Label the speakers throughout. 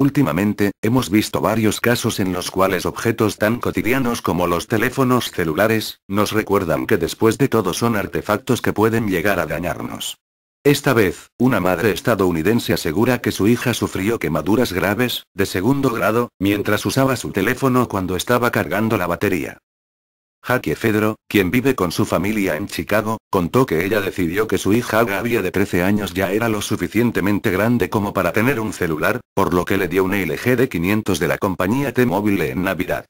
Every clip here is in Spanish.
Speaker 1: Últimamente, hemos visto varios casos en los cuales objetos tan cotidianos como los teléfonos celulares, nos recuerdan que después de todo son artefactos que pueden llegar a dañarnos. Esta vez, una madre estadounidense asegura que su hija sufrió quemaduras graves, de segundo grado, mientras usaba su teléfono cuando estaba cargando la batería. Jackie Fedro, quien vive con su familia en Chicago, contó que ella decidió que su hija Gaby de 13 años ya era lo suficientemente grande como para tener un celular, por lo que le dio un LG de 500 de la compañía T-Mobile en Navidad.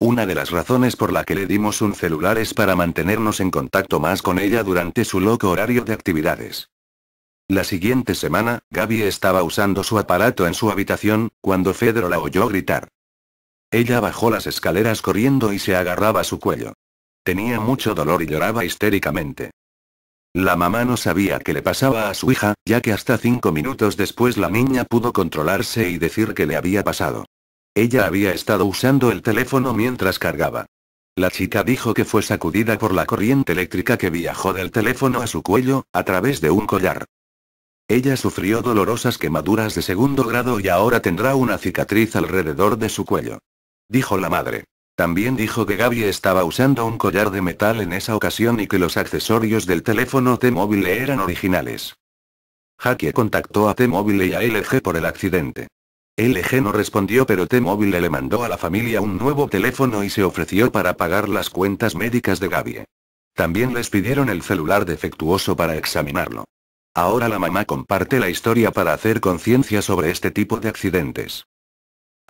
Speaker 1: Una de las razones por la que le dimos un celular es para mantenernos en contacto más con ella durante su loco horario de actividades. La siguiente semana, Gaby estaba usando su aparato en su habitación, cuando Fedro la oyó gritar. Ella bajó las escaleras corriendo y se agarraba su cuello. Tenía mucho dolor y lloraba histéricamente. La mamá no sabía qué le pasaba a su hija, ya que hasta cinco minutos después la niña pudo controlarse y decir qué le había pasado. Ella había estado usando el teléfono mientras cargaba. La chica dijo que fue sacudida por la corriente eléctrica que viajó del teléfono a su cuello, a través de un collar. Ella sufrió dolorosas quemaduras de segundo grado y ahora tendrá una cicatriz alrededor de su cuello dijo la madre. También dijo que Gaby estaba usando un collar de metal en esa ocasión y que los accesorios del teléfono T-Mobile eran originales. Jackie contactó a T-Mobile y a LG por el accidente. LG no respondió pero T-Mobile le mandó a la familia un nuevo teléfono y se ofreció para pagar las cuentas médicas de Gaby. También les pidieron el celular defectuoso para examinarlo. Ahora la mamá comparte la historia para hacer conciencia sobre este tipo de accidentes.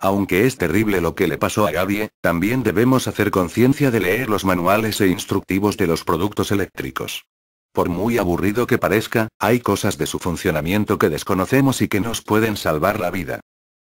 Speaker 1: Aunque es terrible lo que le pasó a Gabie, también debemos hacer conciencia de leer los manuales e instructivos de los productos eléctricos. Por muy aburrido que parezca, hay cosas de su funcionamiento que desconocemos y que nos pueden salvar la vida.